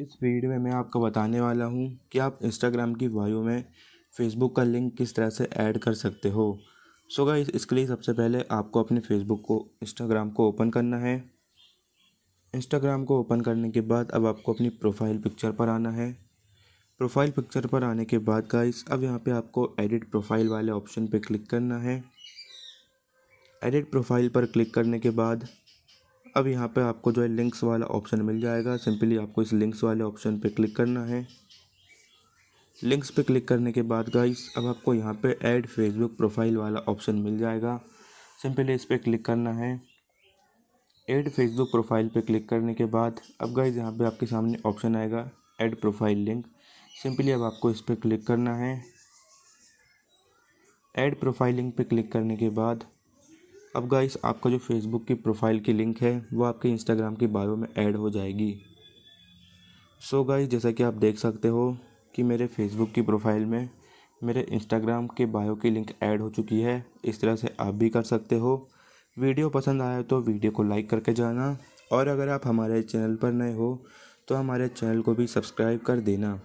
इस वीडियो में मैं आपको बताने वाला हूँ कि आप इंस्टाग्राम की वायु में फेसबुक का लिंक किस तरह से ऐड कर सकते हो सो so गाइस इसके लिए सबसे पहले आपको अपने फेसबुक को इंस्टाग्राम को ओपन करना है इंस्टाग्राम को ओपन करने के बाद अब आपको अपनी प्रोफाइल पिक्चर पर आना है प्रोफाइल पिक्चर पर आने के बाद गाइस अब यहाँ पे आपको एडिट प्रोफाइल वाले ऑप्शन पे क्लिक करना है एडिट प्रोफाइल पर क्लिक करने के बाद अब यहाँ पे आपको जो है लिंक्स वाला ऑप्शन मिल जाएगा सिंपली आपको इस लिंक्स वाले ऑप्शन पे क्लिक करना है लिंक्स पे क्लिक करने के बाद गाइस अब आपको यहाँ पे ऐड फेसबुक प्रोफाइल वाला ऑप्शन मिल जाएगा सिंपली इस पर क्लिक करना है ऐड फेसबुक प्रोफाइल पे क्लिक करने के बाद अब गाइज यहाँ पे आपके सामने ऑप्शन आएगा ऐड प्रोफाइल लिंक सिंपली अब आपको इस पर क्लिक करना है ऐड प्रोफाइल लिंक पर क्लिक करने के बाद अब गाइस आपका जो फेसबुक की प्रोफाइल की लिंक है वो आपके इंस्टाग्राम की बायो में ऐड हो जाएगी सो so गाइस जैसा कि आप देख सकते हो कि मेरे फेसबुक की प्रोफाइल में मेरे इंस्टाग्राम के बायो की लिंक ऐड हो चुकी है इस तरह से आप भी कर सकते हो वीडियो पसंद आए तो वीडियो को लाइक करके जाना और अगर आप हमारे चैनल पर नए हो तो हमारे चैनल को भी सब्सक्राइब कर देना